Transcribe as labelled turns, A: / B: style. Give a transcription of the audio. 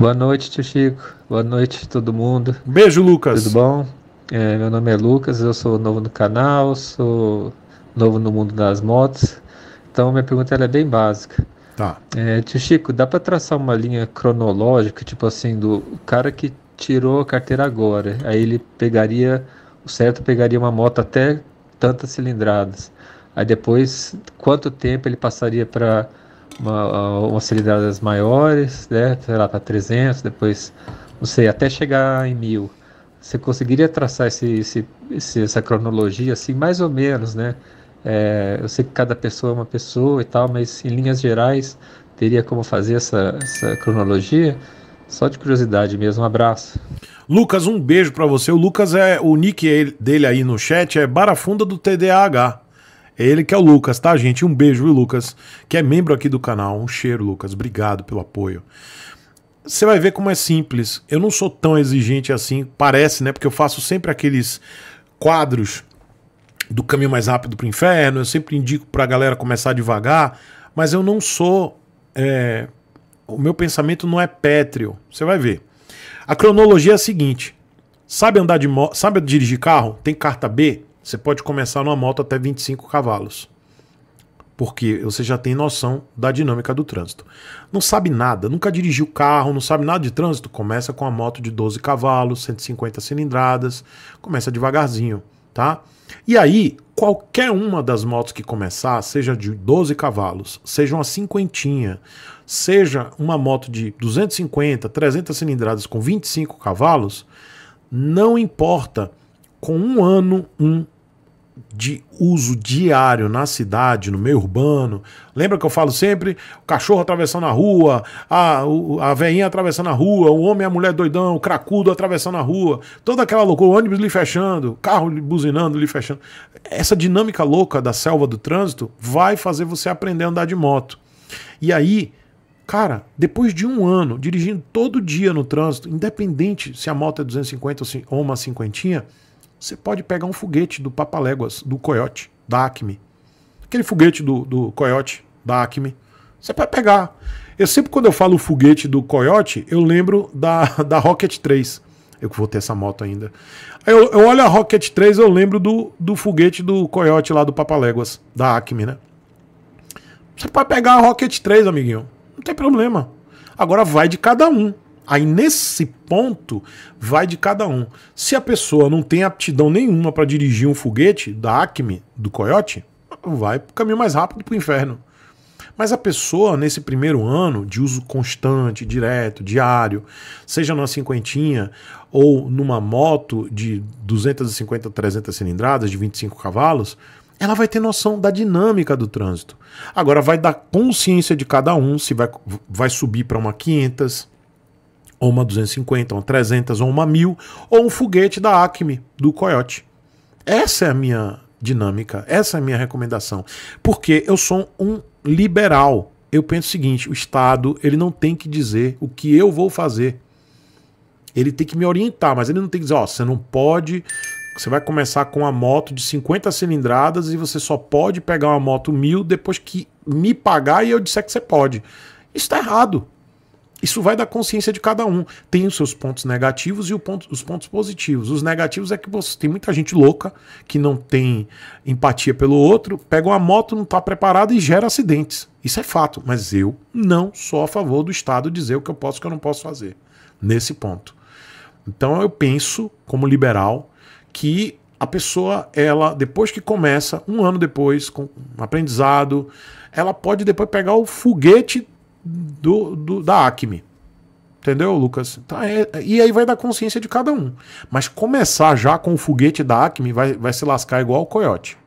A: Boa noite, tio Chico. Boa noite, todo mundo. Beijo, Lucas. Tudo bom? É, meu nome é Lucas, eu sou novo no canal, sou novo no mundo das motos. Então, minha pergunta é bem básica. Tá. É, tio Chico, dá para traçar uma linha cronológica, tipo assim, do cara que tirou a carteira agora, aí ele pegaria, o certo pegaria uma moto até tantas cilindradas. Aí depois, quanto tempo ele passaria para uma, umas cilindradas maiores, né? Sei lá, para tá 300, depois, não sei, até chegar em 1000. Você conseguiria traçar esse, esse, esse, essa cronologia, assim, mais ou menos, né? É, eu sei que cada pessoa é uma pessoa e tal, mas em linhas gerais, teria como fazer essa, essa cronologia? Só de curiosidade mesmo, um abraço. Lucas, um beijo para você. O Lucas é
B: o nick dele aí no chat é Barafunda do TDAH. É ele que é o Lucas, tá, gente? Um beijo, viu, Lucas? Que é membro aqui do canal. Um cheiro, Lucas. Obrigado pelo apoio. Você vai ver como é simples. Eu não sou tão exigente assim, parece, né? Porque eu faço sempre aqueles quadros do caminho mais rápido para o inferno. Eu sempre indico para a galera começar devagar, mas eu não sou. É... O meu pensamento não é pétreo. Você vai ver. A cronologia é a seguinte: sabe andar de mo... sabe dirigir carro? Tem carta B? Você pode começar numa moto até 25 cavalos. Porque você já tem noção da dinâmica do trânsito. Não sabe nada, nunca dirigiu carro, não sabe nada de trânsito, começa com a moto de 12 cavalos, 150 cilindradas, começa devagarzinho, tá? E aí, qualquer uma das motos que começar, seja de 12 cavalos, seja uma cinquentinha, seja uma moto de 250, 300 cilindradas com 25 cavalos, não importa com um ano um de uso diário na cidade, no meio urbano. Lembra que eu falo sempre? O cachorro atravessando a rua, a, a veinha atravessando a rua, o homem e a mulher doidão, o cracudo atravessando a rua, toda aquela loucura, o ônibus lhe fechando, o carro lhe buzinando, lhe fechando. Essa dinâmica louca da selva do trânsito vai fazer você aprender a andar de moto. E aí, Cara, depois de um ano dirigindo todo dia no trânsito, independente se a moto é 250 ou uma cinquentinha, você pode pegar um foguete do Papaléguas, do Coyote, da Acme. Aquele foguete do, do Coyote, da Acme. Você pode pegar. Eu sempre, quando eu falo foguete do Coyote, eu lembro da, da Rocket 3. Eu que vou ter essa moto ainda. Aí eu, eu, olho a Rocket 3, eu lembro do, do foguete do Coyote lá do Papaléguas, da Acme, né? Você pode pegar a Rocket 3, amiguinho. Não tem problema. Agora vai de cada um. Aí nesse ponto vai de cada um. Se a pessoa não tem aptidão nenhuma para dirigir um foguete da Acme, do Coyote, vai para o caminho mais rápido para o inferno. Mas a pessoa, nesse primeiro ano, de uso constante, direto, diário, seja numa cinquentinha ou numa moto de 250, 300 cilindradas, de 25 cavalos, ela vai ter noção da dinâmica do trânsito. Agora, vai dar consciência de cada um se vai, vai subir para uma 500, ou uma 250, uma 300, ou uma 1000, ou um foguete da Acme, do Coyote. Essa é a minha dinâmica, essa é a minha recomendação. Porque eu sou um liberal. Eu penso o seguinte, o Estado, ele não tem que dizer o que eu vou fazer. Ele tem que me orientar, mas ele não tem que dizer, ó, oh, você não pode você vai começar com uma moto de 50 cilindradas e você só pode pegar uma moto mil depois que me pagar e eu disser que você pode. Isso está errado. Isso vai da consciência de cada um. Tem os seus pontos negativos e ponto, os pontos positivos. Os negativos é que você tem muita gente louca que não tem empatia pelo outro, pega uma moto, não está preparada e gera acidentes. Isso é fato. Mas eu não sou a favor do Estado dizer o que eu posso e o que eu não posso fazer. Nesse ponto. Então eu penso, como liberal, que a pessoa, ela, depois que começa, um ano depois, com um aprendizado, ela pode depois pegar o foguete do, do da Acme. Entendeu, Lucas? Então, é, e aí vai dar consciência de cada um. Mas começar já com o foguete da Acme vai, vai se lascar igual o coiote.